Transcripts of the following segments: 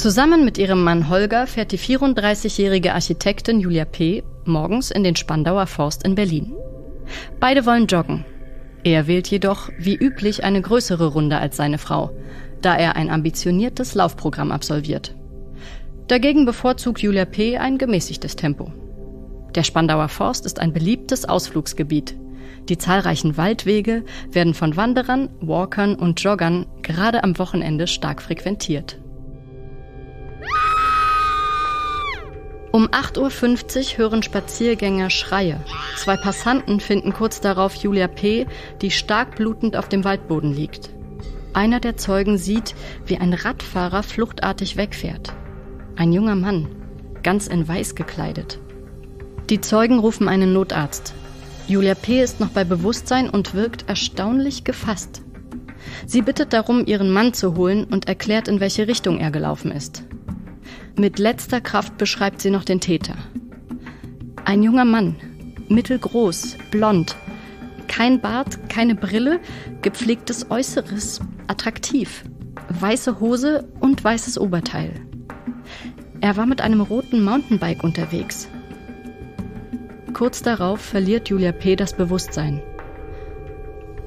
Zusammen mit ihrem Mann Holger fährt die 34-jährige Architektin Julia P. morgens in den Spandauer Forst in Berlin. Beide wollen joggen. Er wählt jedoch, wie üblich, eine größere Runde als seine Frau, da er ein ambitioniertes Laufprogramm absolviert. Dagegen bevorzugt Julia P. ein gemäßigtes Tempo. Der Spandauer Forst ist ein beliebtes Ausflugsgebiet. Die zahlreichen Waldwege werden von Wanderern, Walkern und Joggern gerade am Wochenende stark frequentiert. Um 8.50 Uhr hören Spaziergänger Schreie. Zwei Passanten finden kurz darauf Julia P., die stark blutend auf dem Waldboden liegt. Einer der Zeugen sieht, wie ein Radfahrer fluchtartig wegfährt. Ein junger Mann, ganz in Weiß gekleidet. Die Zeugen rufen einen Notarzt. Julia P. ist noch bei Bewusstsein und wirkt erstaunlich gefasst. Sie bittet darum, ihren Mann zu holen und erklärt, in welche Richtung er gelaufen ist. Mit letzter Kraft beschreibt sie noch den Täter. Ein junger Mann, mittelgroß, blond, kein Bart, keine Brille, gepflegtes Äußeres, attraktiv, weiße Hose und weißes Oberteil. Er war mit einem roten Mountainbike unterwegs. Kurz darauf verliert Julia P. das Bewusstsein.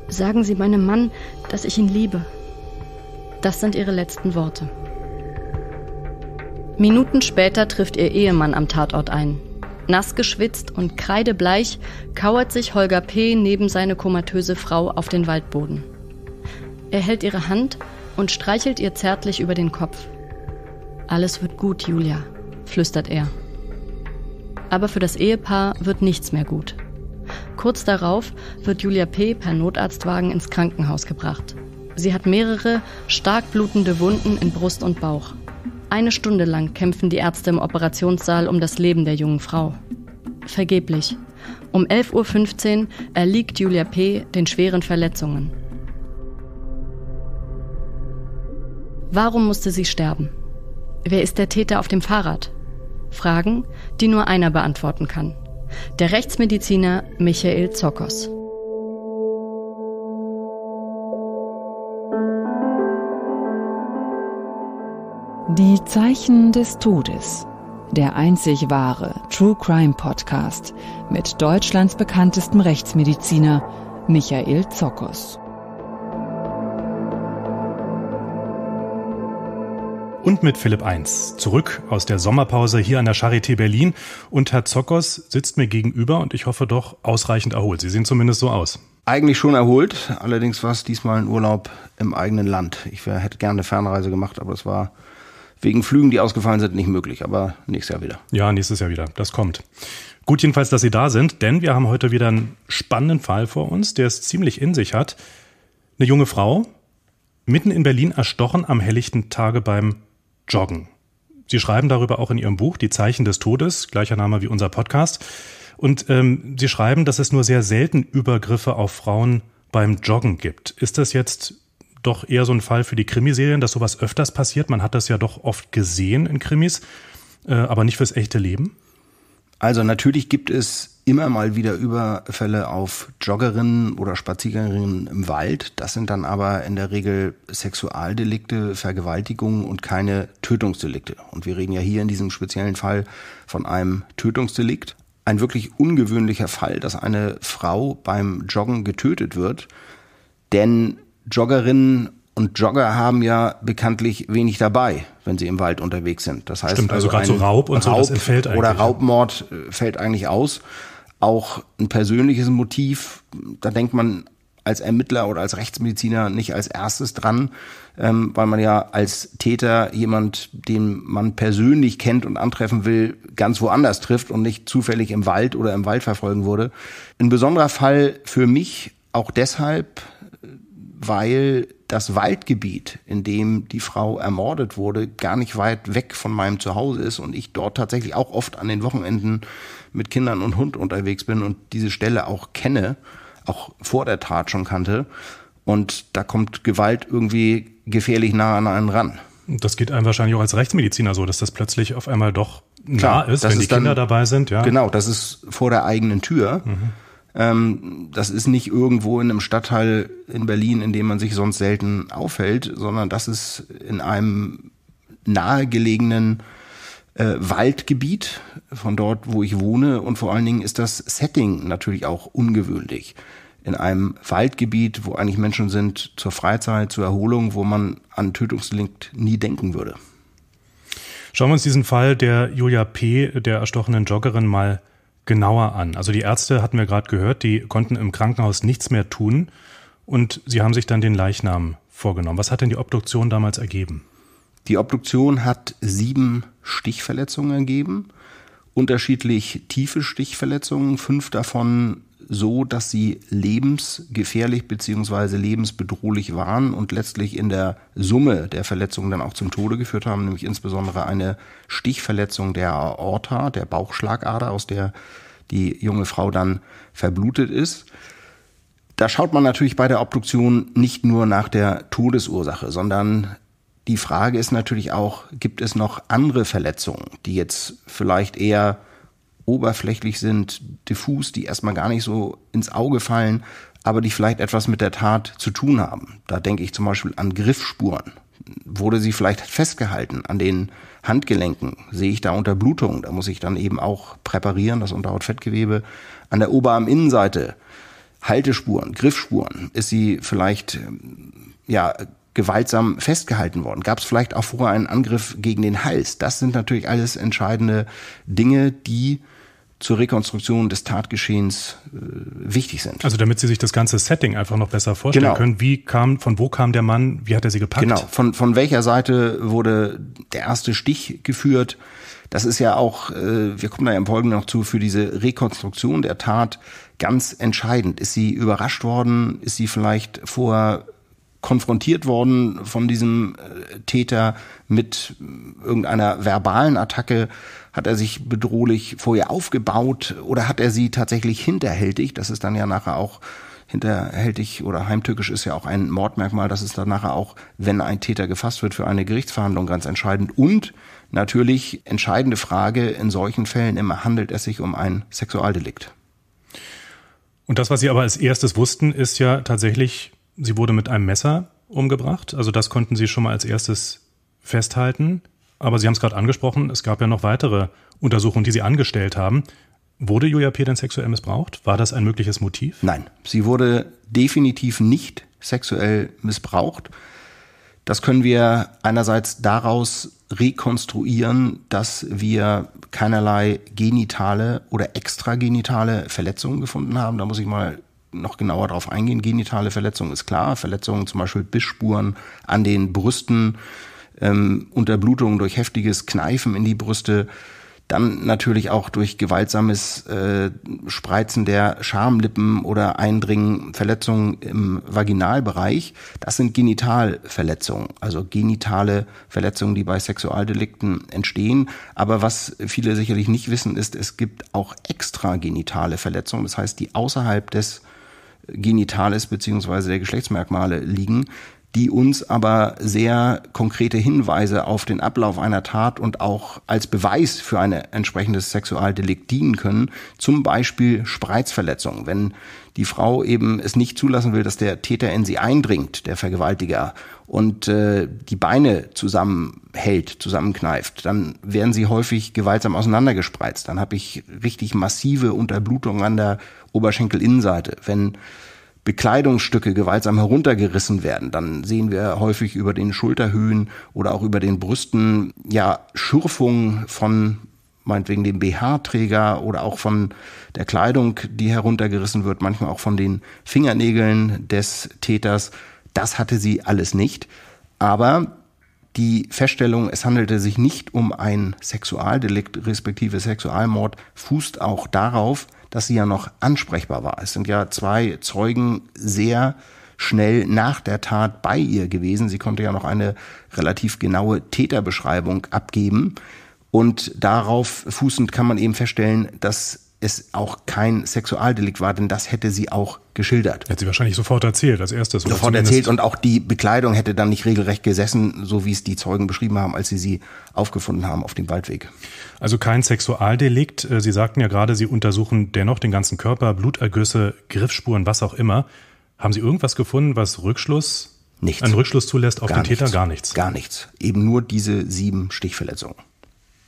Sagen Sie meinem Mann, dass ich ihn liebe. Das sind ihre letzten Worte. Minuten später trifft ihr Ehemann am Tatort ein. Nass geschwitzt und kreidebleich kauert sich Holger P. neben seine komatöse Frau auf den Waldboden. Er hält ihre Hand und streichelt ihr zärtlich über den Kopf. Alles wird gut, Julia, flüstert er. Aber für das Ehepaar wird nichts mehr gut. Kurz darauf wird Julia P. per Notarztwagen ins Krankenhaus gebracht. Sie hat mehrere stark blutende Wunden in Brust und Bauch. Eine Stunde lang kämpfen die Ärzte im Operationssaal um das Leben der jungen Frau. Vergeblich. Um 11.15 Uhr erliegt Julia P. den schweren Verletzungen. Warum musste sie sterben? Wer ist der Täter auf dem Fahrrad? Fragen, die nur einer beantworten kann. Der Rechtsmediziner Michael Zokos. Die Zeichen des Todes. Der einzig wahre True Crime Podcast mit Deutschlands bekanntestem Rechtsmediziner Michael Zokos. Und mit Philipp 1. Zurück aus der Sommerpause hier an der Charité Berlin. Und Herr Zokos sitzt mir gegenüber und ich hoffe doch ausreichend erholt. Sie sehen zumindest so aus. Eigentlich schon erholt. Allerdings war es diesmal ein Urlaub im eigenen Land. Ich hätte gerne eine Fernreise gemacht, aber es war wegen Flügen, die ausgefallen sind, nicht möglich. Aber nächstes Jahr wieder. Ja, nächstes Jahr wieder. Das kommt. Gut jedenfalls, dass Sie da sind, denn wir haben heute wieder einen spannenden Fall vor uns, der es ziemlich in sich hat. Eine junge Frau, mitten in Berlin erstochen am helllichten Tage beim Joggen. Sie schreiben darüber auch in Ihrem Buch Die Zeichen des Todes, gleicher Name wie unser Podcast. Und ähm, Sie schreiben, dass es nur sehr selten Übergriffe auf Frauen beim Joggen gibt. Ist das jetzt doch eher so ein Fall für die Krimiserien, dass sowas öfters passiert. Man hat das ja doch oft gesehen in Krimis, äh, aber nicht fürs echte Leben. Also natürlich gibt es immer mal wieder Überfälle auf Joggerinnen oder Spaziergängerinnen im Wald. Das sind dann aber in der Regel Sexualdelikte, Vergewaltigungen und keine Tötungsdelikte. Und wir reden ja hier in diesem speziellen Fall von einem Tötungsdelikt. Ein wirklich ungewöhnlicher Fall, dass eine Frau beim Joggen getötet wird. Denn Joggerinnen und Jogger haben ja bekanntlich wenig dabei, wenn sie im Wald unterwegs sind. Das heißt, Stimmt, also, also gerade so Raub und Raub so, fällt eigentlich. Oder Raubmord äh, fällt eigentlich aus. Auch ein persönliches Motiv, da denkt man als Ermittler oder als Rechtsmediziner nicht als erstes dran, ähm, weil man ja als Täter jemand, den man persönlich kennt und antreffen will, ganz woanders trifft und nicht zufällig im Wald oder im Wald verfolgen wurde. Ein besonderer Fall für mich auch deshalb, weil das Waldgebiet, in dem die Frau ermordet wurde, gar nicht weit weg von meinem Zuhause ist und ich dort tatsächlich auch oft an den Wochenenden mit Kindern und Hund unterwegs bin und diese Stelle auch kenne, auch vor der Tat schon kannte. Und da kommt Gewalt irgendwie gefährlich nah an einen ran. Das geht einem wahrscheinlich auch als Rechtsmediziner so, dass das plötzlich auf einmal doch nah Klar, ist, wenn die Kinder dabei sind. Ja. Genau, das ist vor der eigenen Tür. Mhm. Ähm, das ist nicht irgendwo in einem Stadtteil in Berlin, in dem man sich sonst selten aufhält, sondern das ist in einem nahegelegenen äh, Waldgebiet, von dort, wo ich wohne. Und vor allen Dingen ist das Setting natürlich auch ungewöhnlich. In einem Waldgebiet, wo eigentlich Menschen sind zur Freizeit, zur Erholung, wo man an Tötungsdelikt nie denken würde. Schauen wir uns diesen Fall der Julia P., der erstochenen Joggerin, mal an genauer an? Also die Ärzte hatten wir gerade gehört, die konnten im Krankenhaus nichts mehr tun und sie haben sich dann den Leichnam vorgenommen. Was hat denn die Obduktion damals ergeben? Die Obduktion hat sieben Stichverletzungen ergeben, unterschiedlich tiefe Stichverletzungen, fünf davon so, dass sie lebensgefährlich bzw. lebensbedrohlich waren und letztlich in der Summe der Verletzungen dann auch zum Tode geführt haben, nämlich insbesondere eine Stichverletzung der Aorta, der Bauchschlagader, aus der die junge Frau dann verblutet ist. Da schaut man natürlich bei der Obduktion nicht nur nach der Todesursache, sondern die Frage ist natürlich auch, gibt es noch andere Verletzungen, die jetzt vielleicht eher oberflächlich sind, diffus, die erstmal gar nicht so ins Auge fallen, aber die vielleicht etwas mit der Tat zu tun haben. Da denke ich zum Beispiel an Griffspuren. Wurde sie vielleicht festgehalten an den Handgelenken? Sehe ich da Unterblutung? Da muss ich dann eben auch präparieren, das Unterhautfettgewebe. An der Oberarminnenseite Haltespuren, Griffspuren. Ist sie vielleicht ähm, ja gewaltsam festgehalten worden? Gab es vielleicht auch vorher einen Angriff gegen den Hals? Das sind natürlich alles entscheidende Dinge, die zur Rekonstruktion des Tatgeschehens äh, wichtig sind. Also damit Sie sich das ganze Setting einfach noch besser vorstellen genau. können, wie kam, von wo kam der Mann, wie hat er Sie gepackt? Genau, von, von welcher Seite wurde der erste Stich geführt? Das ist ja auch, äh, wir kommen da ja im Folgenden noch zu, für diese Rekonstruktion der Tat ganz entscheidend. Ist sie überrascht worden? Ist sie vielleicht vorher konfrontiert worden von diesem äh, Täter mit äh, irgendeiner verbalen Attacke? Hat er sich bedrohlich vor ihr aufgebaut oder hat er sie tatsächlich hinterhältig? Das ist dann ja nachher auch hinterhältig oder heimtückisch ist ja auch ein Mordmerkmal. Das ist dann nachher auch, wenn ein Täter gefasst wird, für eine Gerichtsverhandlung ganz entscheidend. Und natürlich entscheidende Frage in solchen Fällen immer, handelt es sich um ein Sexualdelikt? Und das, was Sie aber als erstes wussten, ist ja tatsächlich sie wurde mit einem Messer umgebracht. Also das konnten sie schon mal als erstes festhalten. Aber Sie haben es gerade angesprochen, es gab ja noch weitere Untersuchungen, die Sie angestellt haben. Wurde Julia P. denn sexuell missbraucht? War das ein mögliches Motiv? Nein, sie wurde definitiv nicht sexuell missbraucht. Das können wir einerseits daraus rekonstruieren, dass wir keinerlei genitale oder extragenitale Verletzungen gefunden haben. Da muss ich mal noch genauer darauf eingehen. Genitale Verletzungen ist klar. Verletzungen, zum Beispiel Bissspuren an den Brüsten, ähm, Unterblutungen durch heftiges Kneifen in die Brüste. Dann natürlich auch durch gewaltsames äh, Spreizen der Schamlippen oder Eindringen Verletzungen im Vaginalbereich. Das sind Genitalverletzungen, also genitale Verletzungen, die bei Sexualdelikten entstehen. Aber was viele sicherlich nicht wissen, ist, es gibt auch extragenitale Verletzungen, das heißt, die außerhalb des Genitales beziehungsweise der Geschlechtsmerkmale liegen, die uns aber sehr konkrete Hinweise auf den Ablauf einer Tat und auch als Beweis für ein entsprechendes Sexualdelikt dienen können. Zum Beispiel Spreizverletzungen. Wenn die Frau eben es nicht zulassen will, dass der Täter in sie eindringt, der Vergewaltiger, und äh, die Beine zusammenhält, zusammenkneift, dann werden sie häufig gewaltsam auseinandergespreizt. Dann habe ich richtig massive Unterblutungen an der Oberschenkelinnenseite. Wenn Bekleidungsstücke gewaltsam heruntergerissen werden, dann sehen wir häufig über den Schulterhöhen oder auch über den Brüsten ja Schürfungen von meinetwegen dem BH-Träger oder auch von der Kleidung, die heruntergerissen wird, manchmal auch von den Fingernägeln des Täters. Das hatte sie alles nicht. Aber die Feststellung, es handelte sich nicht um ein Sexualdelikt respektive Sexualmord, fußt auch darauf, dass sie ja noch ansprechbar war. Es sind ja zwei Zeugen sehr schnell nach der Tat bei ihr gewesen. Sie konnte ja noch eine relativ genaue Täterbeschreibung abgeben. Und darauf fußend kann man eben feststellen, dass es auch kein Sexualdelikt war, denn das hätte sie auch geschildert. Hätte sie wahrscheinlich sofort erzählt, als erstes. Sofort erzählt und auch die Bekleidung hätte dann nicht regelrecht gesessen, so wie es die Zeugen beschrieben haben, als sie sie aufgefunden haben auf dem Waldweg. Also kein Sexualdelikt. Äh, sie sagten ja gerade, Sie untersuchen dennoch den ganzen Körper, Blutergüsse, Griffspuren, was auch immer. Haben Sie irgendwas gefunden, was Rückschluss, nichts. einen Rückschluss zulässt auf gar den nichts. Täter? Gar nichts. Gar nichts. Eben nur diese sieben Stichverletzungen.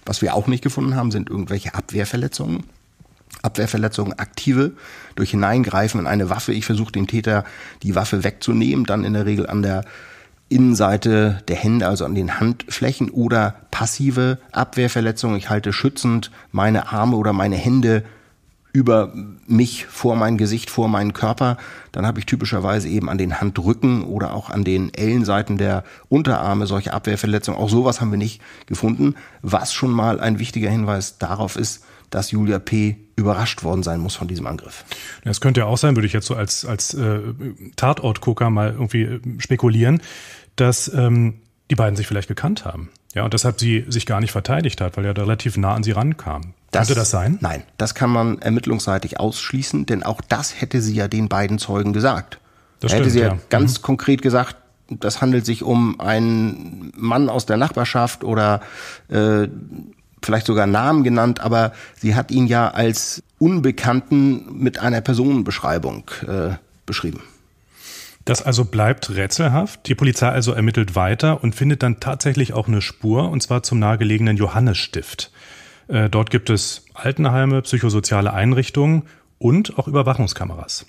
Was wir auch nicht gefunden haben, sind irgendwelche Abwehrverletzungen. Abwehrverletzungen aktive durch Hineingreifen in eine Waffe. Ich versuche dem Täter die Waffe wegzunehmen, dann in der Regel an der Innenseite der Hände, also an den Handflächen oder passive Abwehrverletzungen. Ich halte schützend meine Arme oder meine Hände über mich vor mein Gesicht, vor meinen Körper. Dann habe ich typischerweise eben an den Handrücken oder auch an den Ellenseiten der Unterarme solche Abwehrverletzungen. Auch sowas haben wir nicht gefunden, was schon mal ein wichtiger Hinweis darauf ist, dass Julia P. überrascht worden sein muss von diesem Angriff. Das könnte ja auch sein, würde ich jetzt so als, als äh, Tatortgucker mal irgendwie äh, spekulieren, dass ähm, die beiden sich vielleicht gekannt haben. Ja, und deshalb sie sich gar nicht verteidigt hat, weil er relativ nah an sie rankam. Das, Könnte das sein? Nein, das kann man ermittlungsseitig ausschließen, denn auch das hätte sie ja den beiden Zeugen gesagt. Das hätte stimmt, sie ja, ja. ganz mhm. konkret gesagt, das handelt sich um einen Mann aus der Nachbarschaft oder äh, vielleicht sogar Namen genannt, aber sie hat ihn ja als Unbekannten mit einer Personenbeschreibung äh, beschrieben. Das also bleibt rätselhaft. Die Polizei also ermittelt weiter und findet dann tatsächlich auch eine Spur, und zwar zum nahegelegenen Johannesstift. Äh, dort gibt es Altenheime, psychosoziale Einrichtungen und auch Überwachungskameras.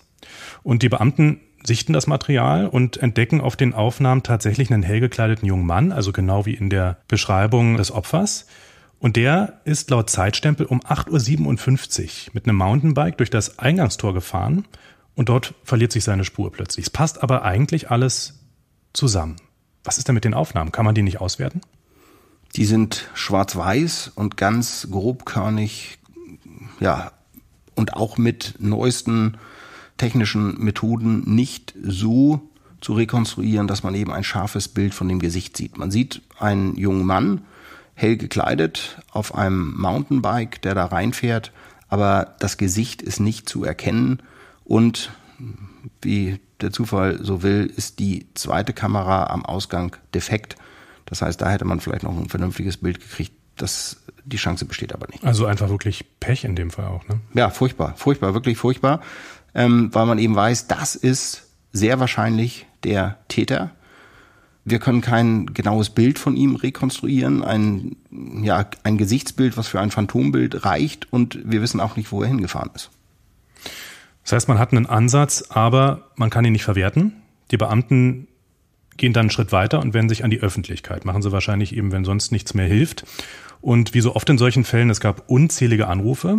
Und die Beamten sichten das Material und entdecken auf den Aufnahmen tatsächlich einen hellgekleideten jungen Mann, also genau wie in der Beschreibung des Opfers. Und der ist laut Zeitstempel um 8.57 Uhr mit einem Mountainbike durch das Eingangstor gefahren und dort verliert sich seine Spur plötzlich. Es passt aber eigentlich alles zusammen. Was ist denn mit den Aufnahmen? Kann man die nicht auswerten? Die sind schwarz-weiß und ganz grobkörnig, ja, und auch mit neuesten technischen Methoden nicht so zu rekonstruieren, dass man eben ein scharfes Bild von dem Gesicht sieht. Man sieht einen jungen Mann, hell gekleidet, auf einem Mountainbike, der da reinfährt, aber das Gesicht ist nicht zu erkennen und wie der Zufall so will, ist die zweite Kamera am Ausgang defekt. Das heißt, da hätte man vielleicht noch ein vernünftiges Bild gekriegt. Das, die Chance besteht aber nicht. Also einfach wirklich Pech in dem Fall auch, ne? Ja, furchtbar, furchtbar, wirklich furchtbar, ähm, weil man eben weiß, das ist sehr wahrscheinlich der Täter. Wir können kein genaues Bild von ihm rekonstruieren, ein, ja, ein Gesichtsbild, was für ein Phantombild reicht und wir wissen auch nicht, wo er hingefahren ist. Das heißt, man hat einen Ansatz, aber man kann ihn nicht verwerten. Die Beamten gehen dann einen Schritt weiter und wenden sich an die Öffentlichkeit. Machen sie wahrscheinlich eben, wenn sonst nichts mehr hilft. Und wie so oft in solchen Fällen, es gab unzählige Anrufe.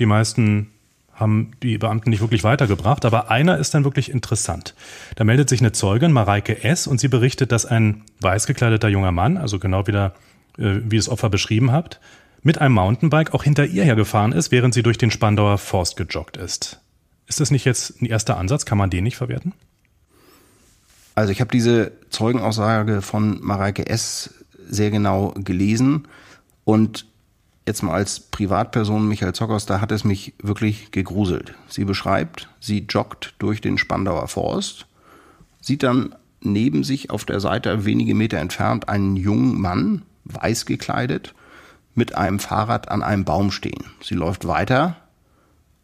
Die meisten haben die Beamten nicht wirklich weitergebracht, aber einer ist dann wirklich interessant. Da meldet sich eine Zeugin, Mareike S., und sie berichtet, dass ein weiß gekleideter junger Mann, also genau wieder, äh, wie das Opfer beschrieben habt, mit einem Mountainbike auch hinter ihr hergefahren ist, während sie durch den Spandauer Forst gejoggt ist. Ist das nicht jetzt ein erster Ansatz? Kann man den nicht verwerten? Also ich habe diese Zeugenaussage von Mareike S. sehr genau gelesen und jetzt mal als Privatperson Michael Zockers, da hat es mich wirklich gegruselt. Sie beschreibt, sie joggt durch den Spandauer Forst, sieht dann neben sich auf der Seite wenige Meter entfernt einen jungen Mann, weiß gekleidet, mit einem Fahrrad an einem Baum stehen. Sie läuft weiter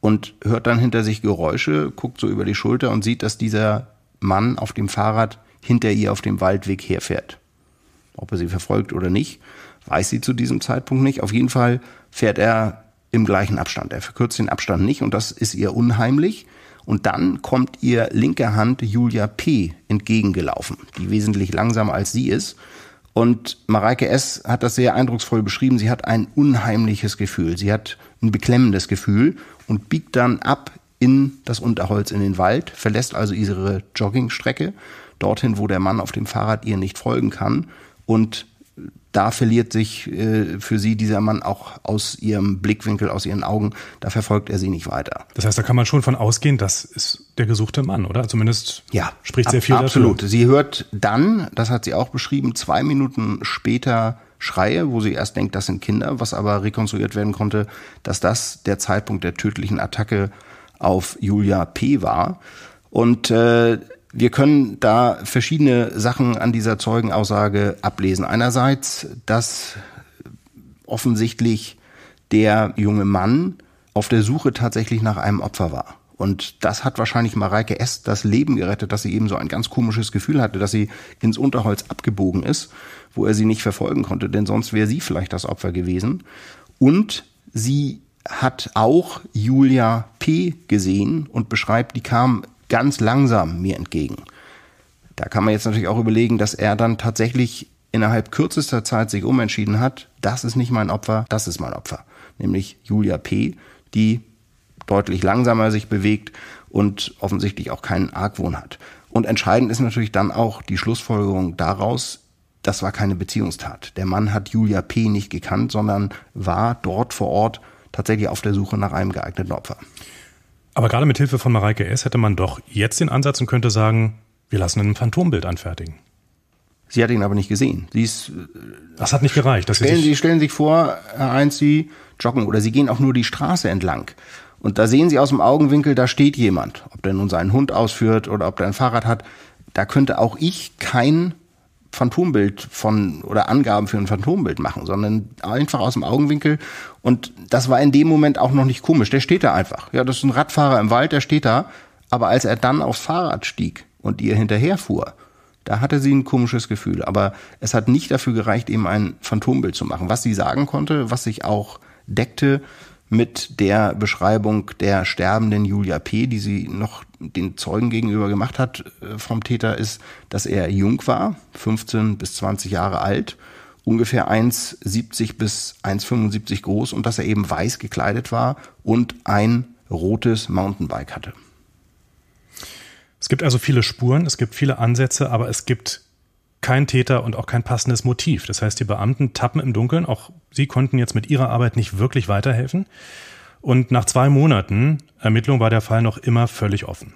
und hört dann hinter sich Geräusche, guckt so über die Schulter und sieht, dass dieser Mann auf dem Fahrrad hinter ihr auf dem Waldweg herfährt. Ob er sie verfolgt oder nicht, weiß sie zu diesem Zeitpunkt nicht. Auf jeden Fall fährt er im gleichen Abstand. Er verkürzt den Abstand nicht und das ist ihr unheimlich. Und dann kommt ihr linke Hand Julia P. entgegengelaufen, die wesentlich langsamer als sie ist. Und Mareike S. hat das sehr eindrucksvoll beschrieben. Sie hat ein unheimliches Gefühl. Sie hat ein beklemmendes Gefühl und biegt dann ab in das Unterholz in den Wald, verlässt also ihre Joggingstrecke dorthin, wo der Mann auf dem Fahrrad ihr nicht folgen kann und da verliert sich äh, für sie dieser Mann auch aus ihrem Blickwinkel, aus ihren Augen. Da verfolgt er sie nicht weiter. Das heißt, da kann man schon von ausgehen, das ist der gesuchte Mann, oder? Zumindest ja, spricht sehr viel absolut. dafür. Absolut. Sie hört dann, das hat sie auch beschrieben, zwei Minuten später Schreie, wo sie erst denkt, das sind Kinder, was aber rekonstruiert werden konnte, dass das der Zeitpunkt der tödlichen Attacke auf Julia P. war. Und äh, wir können da verschiedene Sachen an dieser Zeugenaussage ablesen. Einerseits, dass offensichtlich der junge Mann auf der Suche tatsächlich nach einem Opfer war. Und das hat wahrscheinlich Mareike S. das Leben gerettet, dass sie eben so ein ganz komisches Gefühl hatte, dass sie ins Unterholz abgebogen ist wo er sie nicht verfolgen konnte, denn sonst wäre sie vielleicht das Opfer gewesen. Und sie hat auch Julia P. gesehen und beschreibt, die kam ganz langsam mir entgegen. Da kann man jetzt natürlich auch überlegen, dass er dann tatsächlich innerhalb kürzester Zeit sich umentschieden hat, das ist nicht mein Opfer, das ist mein Opfer. Nämlich Julia P., die deutlich langsamer sich bewegt und offensichtlich auch keinen Argwohn hat. Und entscheidend ist natürlich dann auch die Schlussfolgerung daraus, das war keine Beziehungstat. Der Mann hat Julia P. nicht gekannt, sondern war dort vor Ort tatsächlich auf der Suche nach einem geeigneten Opfer. Aber gerade mit Hilfe von Mareike S. hätte man doch jetzt den Ansatz und könnte sagen, wir lassen ein Phantombild anfertigen. Sie hat ihn aber nicht gesehen. Sie ist, äh, das hat nicht gereicht. Dass stellen, sie, sich stellen sich vor, Herr Heinz, Sie joggen oder Sie gehen auch nur die Straße entlang. Und da sehen Sie aus dem Augenwinkel, da steht jemand. Ob der nun seinen Hund ausführt oder ob der ein Fahrrad hat. Da könnte auch ich kein Phantombild von oder Angaben für ein Phantombild machen, sondern einfach aus dem Augenwinkel. Und das war in dem Moment auch noch nicht komisch. Der steht da einfach. Ja, das ist ein Radfahrer im Wald, der steht da. Aber als er dann aufs Fahrrad stieg und ihr hinterherfuhr, da hatte sie ein komisches Gefühl. Aber es hat nicht dafür gereicht, eben ein Phantombild zu machen. Was sie sagen konnte, was sich auch deckte mit der Beschreibung der sterbenden Julia P., die sie noch den Zeugen gegenüber gemacht hat äh, vom Täter, ist, dass er jung war, 15 bis 20 Jahre alt, ungefähr 1,70 bis 1,75 groß und dass er eben weiß gekleidet war und ein rotes Mountainbike hatte. Es gibt also viele Spuren, es gibt viele Ansätze, aber es gibt kein Täter und auch kein passendes Motiv. Das heißt, die Beamten tappen im Dunkeln. Auch sie konnten jetzt mit ihrer Arbeit nicht wirklich weiterhelfen. Und nach zwei Monaten Ermittlung war der Fall noch immer völlig offen.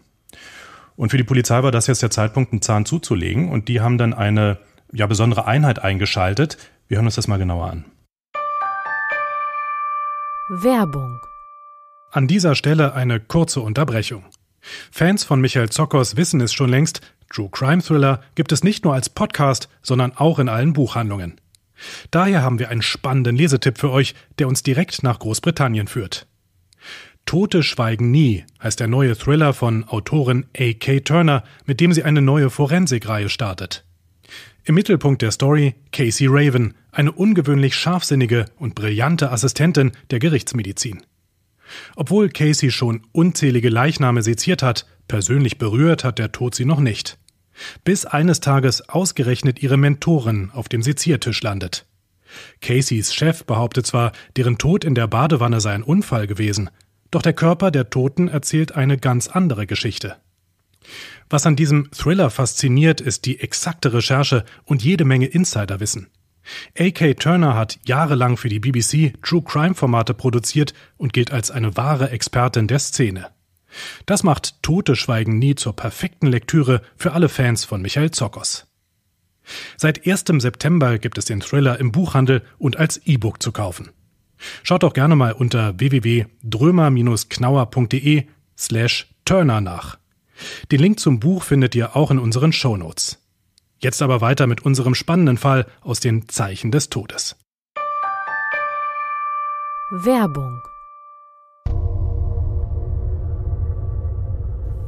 Und für die Polizei war das jetzt der Zeitpunkt, einen Zahn zuzulegen. Und die haben dann eine ja, besondere Einheit eingeschaltet. Wir hören uns das mal genauer an. Werbung. An dieser Stelle eine kurze Unterbrechung. Fans von Michael Zockers wissen es schon längst, True Crime Thriller gibt es nicht nur als Podcast, sondern auch in allen Buchhandlungen. Daher haben wir einen spannenden Lesetipp für euch, der uns direkt nach Großbritannien führt. Tote schweigen nie heißt der neue Thriller von Autorin A.K. Turner, mit dem sie eine neue Forensikreihe startet. Im Mittelpunkt der Story Casey Raven, eine ungewöhnlich scharfsinnige und brillante Assistentin der Gerichtsmedizin. Obwohl Casey schon unzählige Leichname seziert hat, persönlich berührt hat der Tod sie noch nicht. Bis eines Tages ausgerechnet ihre Mentorin auf dem Seziertisch landet. Caseys Chef behauptet zwar, deren Tod in der Badewanne sei ein Unfall gewesen, doch der Körper der Toten erzählt eine ganz andere Geschichte. Was an diesem Thriller fasziniert, ist die exakte Recherche und jede Menge Insiderwissen. A.K. Turner hat jahrelang für die BBC True Crime Formate produziert und gilt als eine wahre Expertin der Szene. Das macht Tote Schweigen nie zur perfekten Lektüre für alle Fans von Michael Zokos. Seit 1. September gibt es den Thriller im Buchhandel und als E-Book zu kaufen. Schaut doch gerne mal unter www.drömer-knauer.de slash Turner nach. Den Link zum Buch findet ihr auch in unseren Shownotes. Jetzt aber weiter mit unserem spannenden Fall aus den Zeichen des Todes. Werbung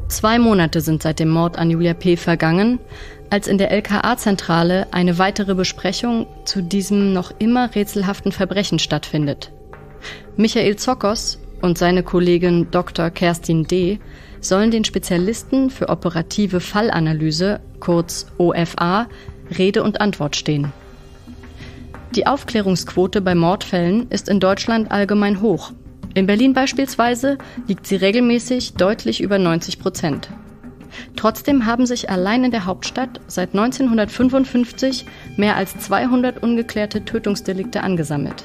Zwei Monate sind seit dem Mord an Julia P. vergangen, als in der LKA-Zentrale eine weitere Besprechung zu diesem noch immer rätselhaften Verbrechen stattfindet. Michael Zokos, und seine Kollegin Dr. Kerstin D. sollen den Spezialisten für operative Fallanalyse, kurz OFA, Rede und Antwort stehen. Die Aufklärungsquote bei Mordfällen ist in Deutschland allgemein hoch. In Berlin beispielsweise liegt sie regelmäßig deutlich über 90 Prozent. Trotzdem haben sich allein in der Hauptstadt seit 1955 mehr als 200 ungeklärte Tötungsdelikte angesammelt.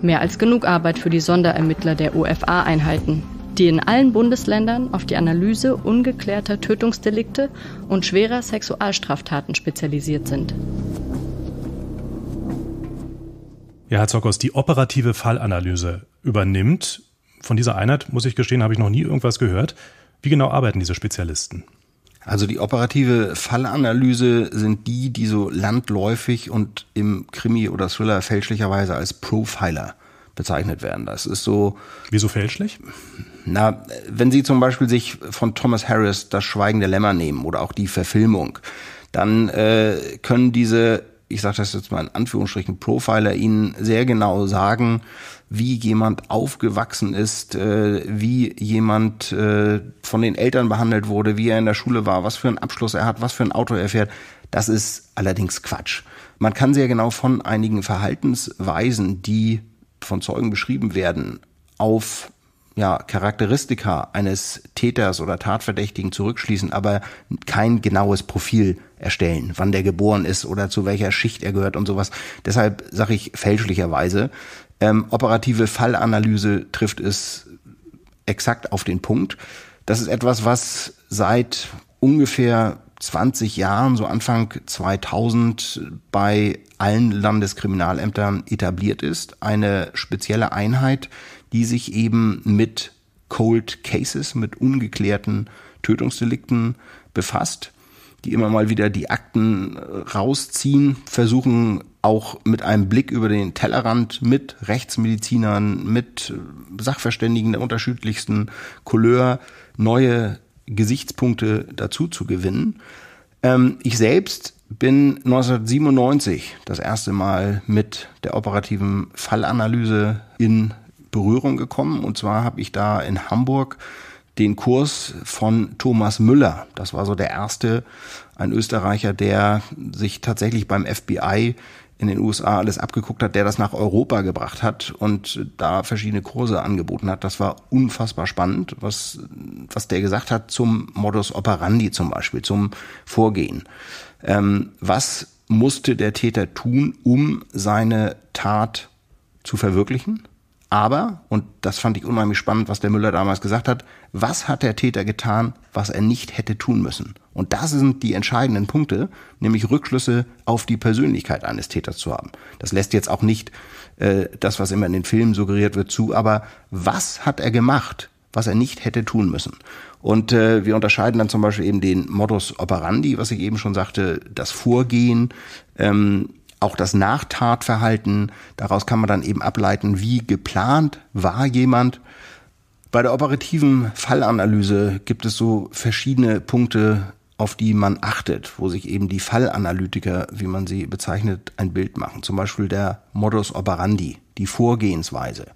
Mehr als genug Arbeit für die Sonderermittler der ufa einheiten die in allen Bundesländern auf die Analyse ungeklärter Tötungsdelikte und schwerer Sexualstraftaten spezialisiert sind. Ja, Herr Zockos, die operative Fallanalyse übernimmt. Von dieser Einheit, muss ich gestehen, habe ich noch nie irgendwas gehört. Wie genau arbeiten diese Spezialisten? Also die operative Fallanalyse sind die, die so landläufig und im Krimi oder Thriller fälschlicherweise als Profiler bezeichnet werden. Das ist so. Wieso fälschlich? Na, wenn Sie zum Beispiel sich von Thomas Harris das Schweigen der Lämmer nehmen oder auch die Verfilmung, dann äh, können diese ich sage das jetzt mal in Anführungsstrichen, Profiler Ihnen sehr genau sagen, wie jemand aufgewachsen ist, äh, wie jemand äh, von den Eltern behandelt wurde, wie er in der Schule war, was für einen Abschluss er hat, was für ein Auto er fährt. Das ist allerdings Quatsch. Man kann sehr genau von einigen Verhaltensweisen, die von Zeugen beschrieben werden, auf ja, Charakteristika eines Täters oder Tatverdächtigen zurückschließen, aber kein genaues Profil erstellen, wann der geboren ist oder zu welcher Schicht er gehört und sowas. Deshalb sage ich fälschlicherweise, ähm, operative Fallanalyse trifft es exakt auf den Punkt. Das ist etwas, was seit ungefähr 20 Jahren, so Anfang 2000, bei allen Landeskriminalämtern etabliert ist. Eine spezielle Einheit, die sich eben mit Cold Cases, mit ungeklärten Tötungsdelikten befasst die immer mal wieder die Akten äh, rausziehen, versuchen auch mit einem Blick über den Tellerrand mit Rechtsmedizinern, mit äh, Sachverständigen der unterschiedlichsten Couleur neue Gesichtspunkte dazu zu gewinnen. Ähm, ich selbst bin 1997 das erste Mal mit der operativen Fallanalyse in Berührung gekommen. Und zwar habe ich da in Hamburg den Kurs von Thomas Müller. Das war so der erste, ein Österreicher, der sich tatsächlich beim FBI in den USA alles abgeguckt hat, der das nach Europa gebracht hat und da verschiedene Kurse angeboten hat. Das war unfassbar spannend, was, was der gesagt hat zum Modus operandi zum Beispiel, zum Vorgehen. Ähm, was musste der Täter tun, um seine Tat zu verwirklichen? Aber, und das fand ich unheimlich spannend, was der Müller damals gesagt hat, was hat der Täter getan, was er nicht hätte tun müssen? Und das sind die entscheidenden Punkte, nämlich Rückschlüsse auf die Persönlichkeit eines Täters zu haben. Das lässt jetzt auch nicht äh, das, was immer in den Filmen suggeriert wird, zu, aber was hat er gemacht, was er nicht hätte tun müssen? Und äh, wir unterscheiden dann zum Beispiel eben den Modus operandi, was ich eben schon sagte, das Vorgehen, ähm, auch das Nachtatverhalten, daraus kann man dann eben ableiten, wie geplant war jemand. Bei der operativen Fallanalyse gibt es so verschiedene Punkte, auf die man achtet, wo sich eben die Fallanalytiker, wie man sie bezeichnet, ein Bild machen. Zum Beispiel der Modus operandi, die Vorgehensweise.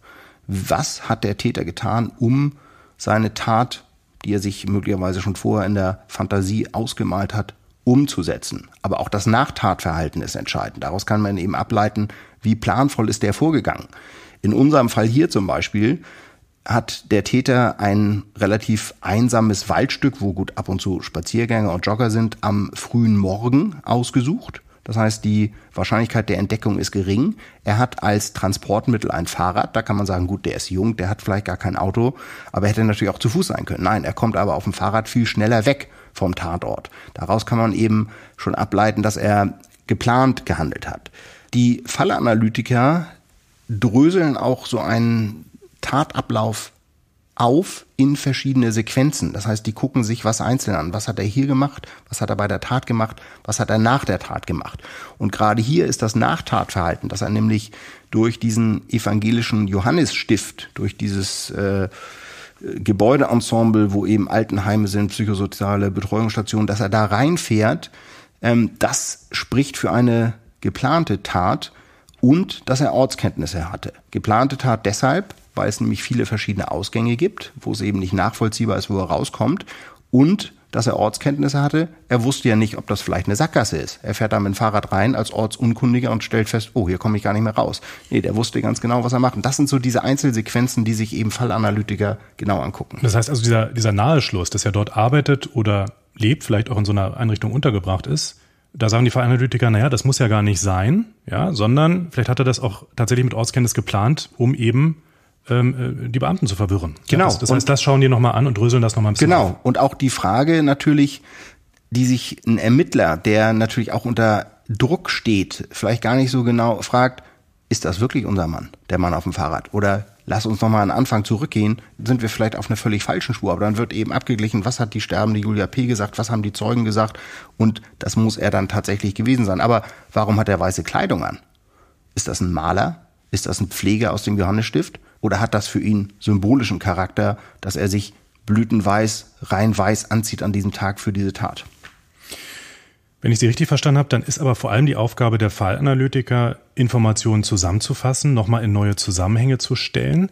Was hat der Täter getan, um seine Tat, die er sich möglicherweise schon vorher in der Fantasie ausgemalt hat, umzusetzen. Aber auch das Nachtatverhalten ist entscheidend. Daraus kann man eben ableiten, wie planvoll ist der vorgegangen. In unserem Fall hier zum Beispiel hat der Täter ein relativ einsames Waldstück, wo gut ab und zu Spaziergänger und Jogger sind, am frühen Morgen ausgesucht. Das heißt, die Wahrscheinlichkeit der Entdeckung ist gering. Er hat als Transportmittel ein Fahrrad. Da kann man sagen, gut, der ist jung, der hat vielleicht gar kein Auto, aber er hätte natürlich auch zu Fuß sein können. Nein, er kommt aber auf dem Fahrrad viel schneller weg vom Tatort. Daraus kann man eben schon ableiten, dass er geplant gehandelt hat. Die Fallanalytiker dröseln auch so einen Tatablauf auf in verschiedene Sequenzen. Das heißt, die gucken sich was einzeln an. Was hat er hier gemacht? Was hat er bei der Tat gemacht? Was hat er nach der Tat gemacht? Und gerade hier ist das Nachtatverhalten, dass er nämlich durch diesen evangelischen Johannesstift, durch dieses äh, Gebäudeensemble, wo eben Altenheime sind, psychosoziale Betreuungsstationen, dass er da reinfährt, ähm, das spricht für eine geplante Tat und dass er Ortskenntnisse hatte. Geplante Tat deshalb, weil es nämlich viele verschiedene Ausgänge gibt, wo es eben nicht nachvollziehbar ist, wo er rauskommt und dass er Ortskenntnisse hatte. Er wusste ja nicht, ob das vielleicht eine Sackgasse ist. Er fährt da mit dem Fahrrad rein als Ortsunkundiger und stellt fest, oh, hier komme ich gar nicht mehr raus. Nee, der wusste ganz genau, was er macht. Und das sind so diese Einzelsequenzen, die sich eben Fallanalytiker genau angucken. Das heißt also, dieser, dieser Naheschluss, dass er dort arbeitet oder lebt, vielleicht auch in so einer Einrichtung untergebracht ist, da sagen die Fallanalytiker, naja, das muss ja gar nicht sein, ja, sondern vielleicht hat er das auch tatsächlich mit Ortskenntnis geplant, um eben ähm, äh, die Beamten zu verwirren. Genau. das, das heißt, das schauen die nochmal an und dröseln das nochmal ein bisschen. Genau. Auf. Und auch die Frage natürlich, die sich ein Ermittler, der natürlich auch unter Druck steht, vielleicht gar nicht so genau fragt, ist das wirklich unser Mann, der Mann auf dem Fahrrad? Oder lass uns nochmal an Anfang zurückgehen, sind wir vielleicht auf einer völlig falschen Spur. Aber dann wird eben abgeglichen, was hat die sterbende Julia P. gesagt, was haben die Zeugen gesagt und das muss er dann tatsächlich gewesen sein. Aber warum hat er weiße Kleidung an? Ist das ein Maler? Ist das ein Pfleger aus dem Johannesstift? Oder hat das für ihn symbolischen Charakter, dass er sich blütenweiß, rein weiß anzieht an diesem Tag für diese Tat? Wenn ich Sie richtig verstanden habe, dann ist aber vor allem die Aufgabe der Fallanalytiker, Informationen zusammenzufassen, nochmal in neue Zusammenhänge zu stellen.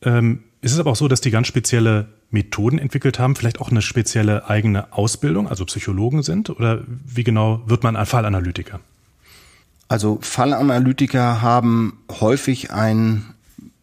Ähm, ist es aber auch so, dass die ganz spezielle Methoden entwickelt haben, vielleicht auch eine spezielle eigene Ausbildung, also Psychologen sind? Oder wie genau wird man ein Fallanalytiker? Also Fallanalytiker haben häufig einen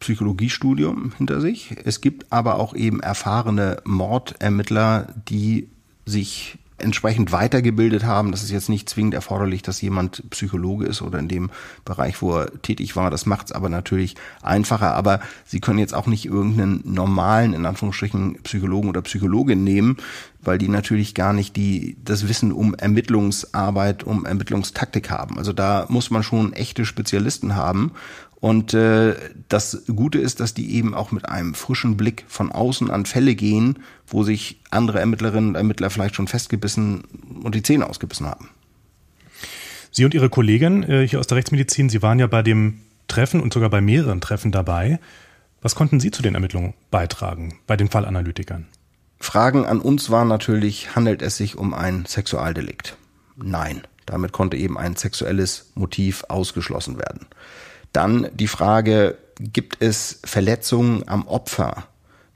Psychologiestudium hinter sich. Es gibt aber auch eben erfahrene Mordermittler, die sich entsprechend weitergebildet haben. Das ist jetzt nicht zwingend erforderlich, dass jemand Psychologe ist oder in dem Bereich, wo er tätig war. Das macht es aber natürlich einfacher. Aber Sie können jetzt auch nicht irgendeinen normalen, in Anführungsstrichen, Psychologen oder Psychologin nehmen, weil die natürlich gar nicht die, das Wissen um Ermittlungsarbeit, um Ermittlungstaktik haben. Also da muss man schon echte Spezialisten haben. Und äh, das Gute ist, dass die eben auch mit einem frischen Blick von außen an Fälle gehen, wo sich andere Ermittlerinnen und Ermittler vielleicht schon festgebissen und die Zähne ausgebissen haben. Sie und Ihre Kollegin äh, hier aus der Rechtsmedizin, Sie waren ja bei dem Treffen und sogar bei mehreren Treffen dabei. Was konnten Sie zu den Ermittlungen beitragen bei den Fallanalytikern? Fragen an uns waren natürlich, handelt es sich um ein Sexualdelikt? Nein. Damit konnte eben ein sexuelles Motiv ausgeschlossen werden. Dann die Frage, gibt es Verletzungen am Opfer,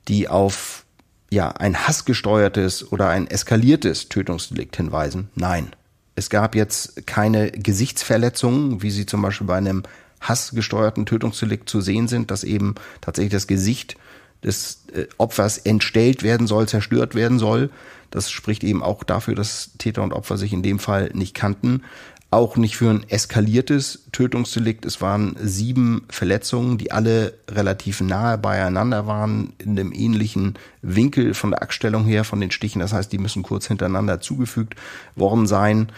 die auf ja, ein hassgesteuertes oder ein eskaliertes Tötungsdelikt hinweisen? Nein. Es gab jetzt keine Gesichtsverletzungen, wie sie zum Beispiel bei einem hassgesteuerten Tötungsdelikt zu sehen sind, dass eben tatsächlich das Gesicht des äh, Opfers entstellt werden soll, zerstört werden soll. Das spricht eben auch dafür, dass Täter und Opfer sich in dem Fall nicht kannten auch nicht für ein eskaliertes Tötungsdelikt. Es waren sieben Verletzungen, die alle relativ nahe beieinander waren, in einem ähnlichen Winkel von der Aktstellung her, von den Stichen. Das heißt, die müssen kurz hintereinander zugefügt worden sein.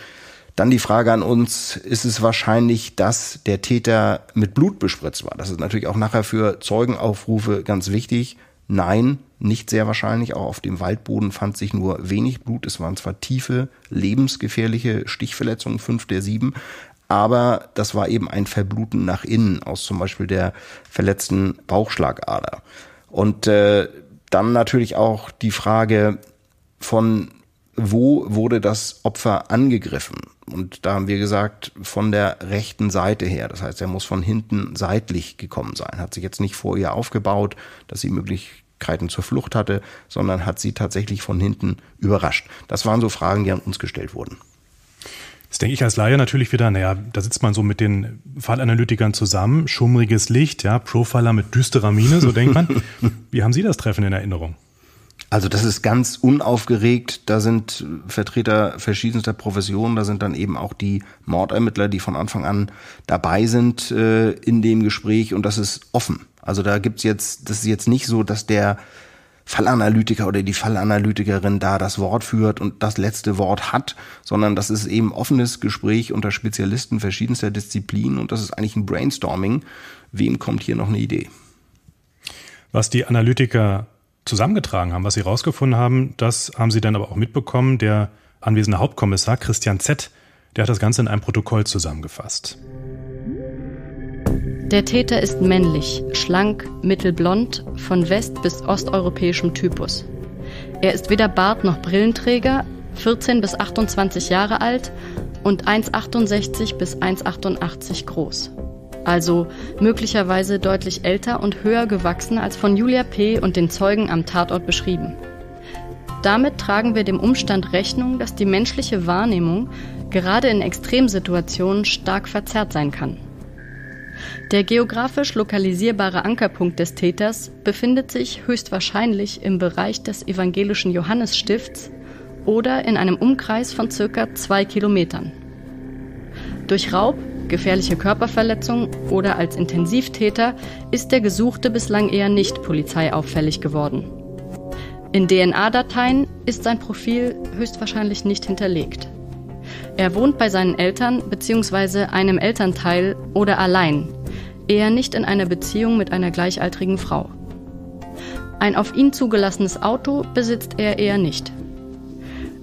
Dann die Frage an uns, ist es wahrscheinlich, dass der Täter mit Blut bespritzt war? Das ist natürlich auch nachher für Zeugenaufrufe ganz wichtig. Nein, nicht sehr wahrscheinlich. Auch auf dem Waldboden fand sich nur wenig Blut. Es waren zwar tiefe, lebensgefährliche Stichverletzungen, fünf der sieben, aber das war eben ein Verbluten nach innen aus zum Beispiel der verletzten Bauchschlagader. Und äh, dann natürlich auch die Frage von, wo wurde das Opfer angegriffen? Und da haben wir gesagt, von der rechten Seite her. Das heißt, er muss von hinten seitlich gekommen sein, hat sich jetzt nicht vor ihr aufgebaut, dass sie möglich Möglichkeiten zur Flucht hatte, sondern hat sie tatsächlich von hinten überrascht. Das waren so Fragen, die an uns gestellt wurden. Das denke ich als Laie natürlich wieder, naja, da sitzt man so mit den Fallanalytikern zusammen, schummriges Licht, ja, Profiler mit düsterer Miene, so denkt man. Wie haben Sie das Treffen in Erinnerung? Also das ist ganz unaufgeregt. Da sind Vertreter verschiedenster Professionen, da sind dann eben auch die Mordermittler, die von Anfang an dabei sind äh, in dem Gespräch und das ist offen. Also da gibt es jetzt, das ist jetzt nicht so, dass der Fallanalytiker oder die Fallanalytikerin da das Wort führt und das letzte Wort hat, sondern das ist eben offenes Gespräch unter Spezialisten verschiedenster Disziplinen und das ist eigentlich ein Brainstorming. Wem kommt hier noch eine Idee? Was die Analytiker zusammengetragen haben, was sie herausgefunden haben, das haben sie dann aber auch mitbekommen. Der anwesende Hauptkommissar Christian Z., der hat das Ganze in einem Protokoll zusammengefasst. Der Täter ist männlich, schlank, mittelblond, von west- bis osteuropäischem Typus. Er ist weder Bart noch Brillenträger, 14 bis 28 Jahre alt und 1,68 bis 1,88 groß. Also möglicherweise deutlich älter und höher gewachsen als von Julia P. und den Zeugen am Tatort beschrieben. Damit tragen wir dem Umstand Rechnung, dass die menschliche Wahrnehmung gerade in Extremsituationen stark verzerrt sein kann. Der geografisch lokalisierbare Ankerpunkt des Täters befindet sich höchstwahrscheinlich im Bereich des evangelischen Johannesstifts oder in einem Umkreis von circa zwei Kilometern. Durch Raub, gefährliche Körperverletzung oder als Intensivtäter ist der Gesuchte bislang eher nicht polizeiauffällig geworden. In DNA-Dateien ist sein Profil höchstwahrscheinlich nicht hinterlegt. Er wohnt bei seinen Eltern bzw. einem Elternteil oder allein eher nicht in einer Beziehung mit einer gleichaltrigen Frau. Ein auf ihn zugelassenes Auto besitzt er eher nicht.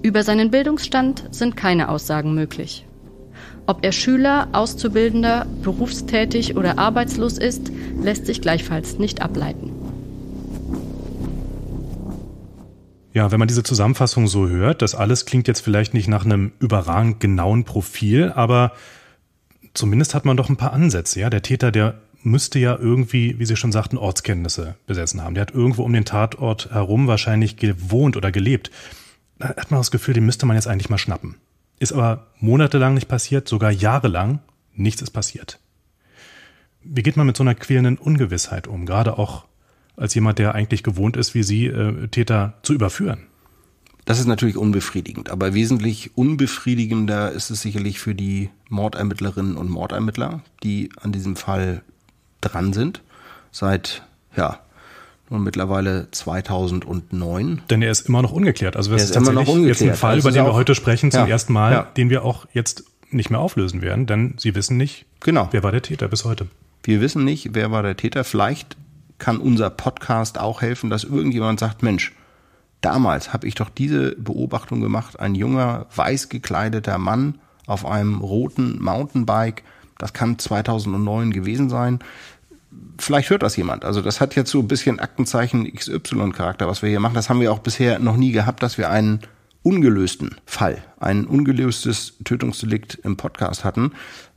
Über seinen Bildungsstand sind keine Aussagen möglich. Ob er Schüler, Auszubildender, berufstätig oder arbeitslos ist, lässt sich gleichfalls nicht ableiten. Ja, wenn man diese Zusammenfassung so hört, das alles klingt jetzt vielleicht nicht nach einem überragend genauen Profil, aber zumindest hat man doch ein paar Ansätze. Ja, der Täter, der müsste ja irgendwie, wie Sie schon sagten, Ortskenntnisse besessen haben. Der hat irgendwo um den Tatort herum wahrscheinlich gewohnt oder gelebt. Da hat man das Gefühl, den müsste man jetzt eigentlich mal schnappen. Ist aber monatelang nicht passiert, sogar jahrelang. Nichts ist passiert. Wie geht man mit so einer quälenden Ungewissheit um? Gerade auch als jemand, der eigentlich gewohnt ist, wie Sie, äh, Täter zu überführen. Das ist natürlich unbefriedigend, aber wesentlich unbefriedigender ist es sicherlich für die Mordermittlerinnen und Mordermittler, die an diesem Fall dran sind, seit, ja, nun mittlerweile 2009. Denn er ist immer noch ungeklärt. Also das ist, ist immer noch ungeklärt. jetzt ein Fall, also über den wir heute sprechen zum ja, ersten Mal, ja. den wir auch jetzt nicht mehr auflösen werden, denn sie wissen nicht, genau. wer war der Täter bis heute. Wir wissen nicht, wer war der Täter. Vielleicht kann unser Podcast auch helfen, dass irgendjemand sagt, Mensch, damals habe ich doch diese Beobachtung gemacht, ein junger, weiß gekleideter Mann auf einem roten Mountainbike, das kann 2009 gewesen sein. Vielleicht hört das jemand. Also das hat jetzt so ein bisschen Aktenzeichen XY-Charakter, was wir hier machen. Das haben wir auch bisher noch nie gehabt, dass wir einen ungelösten Fall, ein ungelöstes Tötungsdelikt im Podcast hatten.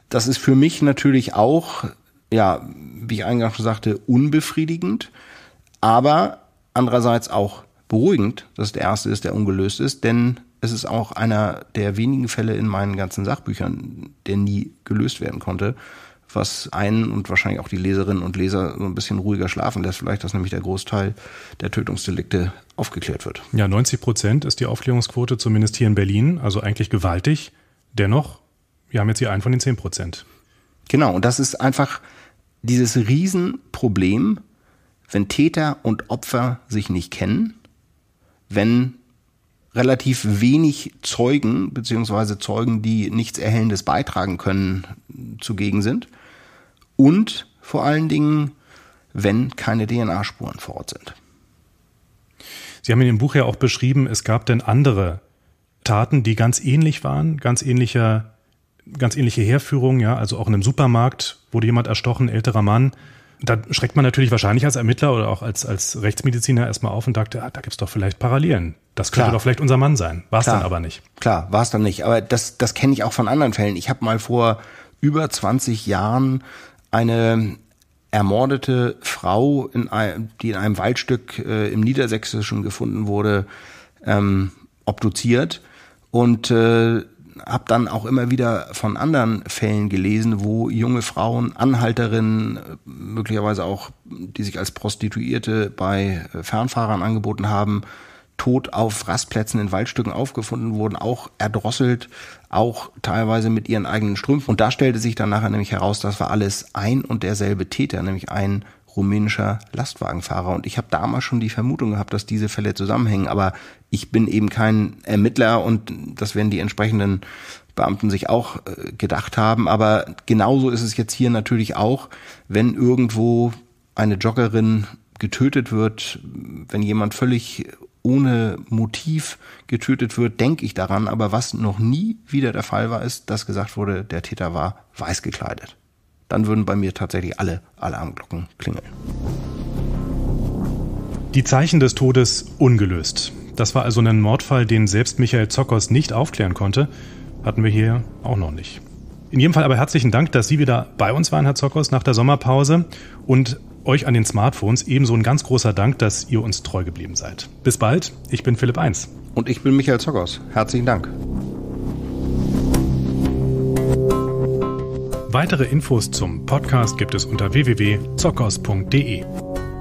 Das ist für mich natürlich auch, ja, wie ich eingangs schon sagte, unbefriedigend, aber andererseits auch beruhigend, dass es der erste ist, der ungelöst ist, denn es ist auch einer der wenigen Fälle in meinen ganzen Sachbüchern, der nie gelöst werden konnte, was einen und wahrscheinlich auch die Leserinnen und Leser so ein bisschen ruhiger schlafen lässt, vielleicht, dass nämlich der Großteil der Tötungsdelikte aufgeklärt wird. Ja, 90 Prozent ist die Aufklärungsquote, zumindest hier in Berlin, also eigentlich gewaltig. Dennoch, wir haben jetzt hier einen von den 10 Prozent. Genau, und das ist einfach dieses Riesenproblem, wenn Täter und Opfer sich nicht kennen wenn relativ wenig Zeugen beziehungsweise Zeugen, die nichts Erhellendes beitragen können, zugegen sind. Und vor allen Dingen, wenn keine DNA-Spuren vor Ort sind. Sie haben in dem Buch ja auch beschrieben, es gab denn andere Taten, die ganz ähnlich waren, ganz ähnlicher, ganz ähnliche Herführungen, ja, also auch in einem Supermarkt wurde jemand erstochen, älterer Mann, da schreckt man natürlich wahrscheinlich als Ermittler oder auch als, als Rechtsmediziner erstmal auf und sagt, ah, da gibt's doch vielleicht Parallelen. Das könnte Klar. doch vielleicht unser Mann sein. War es dann aber nicht. Klar, war es dann nicht. Aber das, das kenne ich auch von anderen Fällen. Ich habe mal vor über 20 Jahren eine ermordete Frau, in ein, die in einem Waldstück äh, im Niedersächsischen gefunden wurde, ähm, obduziert. Und äh, habe dann auch immer wieder von anderen Fällen gelesen, wo junge Frauen, Anhalterinnen, möglicherweise auch, die sich als Prostituierte bei äh, Fernfahrern angeboten haben, tot auf Rastplätzen in Waldstücken aufgefunden wurden, auch erdrosselt, auch teilweise mit ihren eigenen Strümpfen. Und da stellte sich dann nachher nämlich heraus, das war alles ein und derselbe Täter, nämlich ein rumänischer Lastwagenfahrer. Und ich habe damals schon die Vermutung gehabt, dass diese Fälle zusammenhängen. Aber ich bin eben kein Ermittler und das werden die entsprechenden Beamten sich auch äh, gedacht haben. Aber genauso ist es jetzt hier natürlich auch, wenn irgendwo eine Joggerin getötet wird, wenn jemand völlig ohne Motiv getötet wird, denke ich daran. Aber was noch nie wieder der Fall war, ist, dass gesagt wurde, der Täter war weiß gekleidet dann würden bei mir tatsächlich alle Alarmglocken klingeln. Die Zeichen des Todes ungelöst. Das war also ein Mordfall, den selbst Michael Zockers nicht aufklären konnte. Hatten wir hier auch noch nicht. In jedem Fall aber herzlichen Dank, dass Sie wieder bei uns waren, Herr Zockers, nach der Sommerpause. Und euch an den Smartphones ebenso ein ganz großer Dank, dass ihr uns treu geblieben seid. Bis bald, ich bin Philipp 1. Und ich bin Michael Zockers. Herzlichen Dank. Weitere Infos zum Podcast gibt es unter www.zockers.de.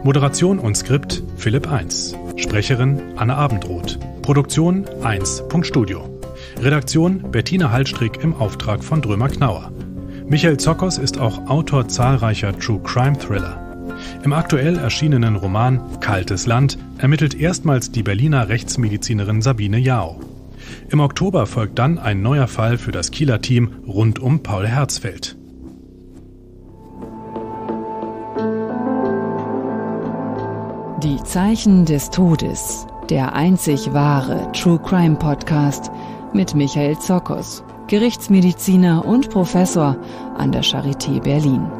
Moderation und Skript Philipp 1. Sprecherin Anne Abendroth. Produktion 1.studio. Redaktion Bettina Hallstrick im Auftrag von Drömer Knauer. Michael Zockers ist auch Autor zahlreicher True Crime Thriller. Im aktuell erschienenen Roman Kaltes Land ermittelt erstmals die Berliner Rechtsmedizinerin Sabine Jao. Im Oktober folgt dann ein neuer Fall für das Kieler Team rund um Paul Herzfeld. Die Zeichen des Todes, der einzig wahre True Crime Podcast mit Michael Zokos, Gerichtsmediziner und Professor an der Charité Berlin.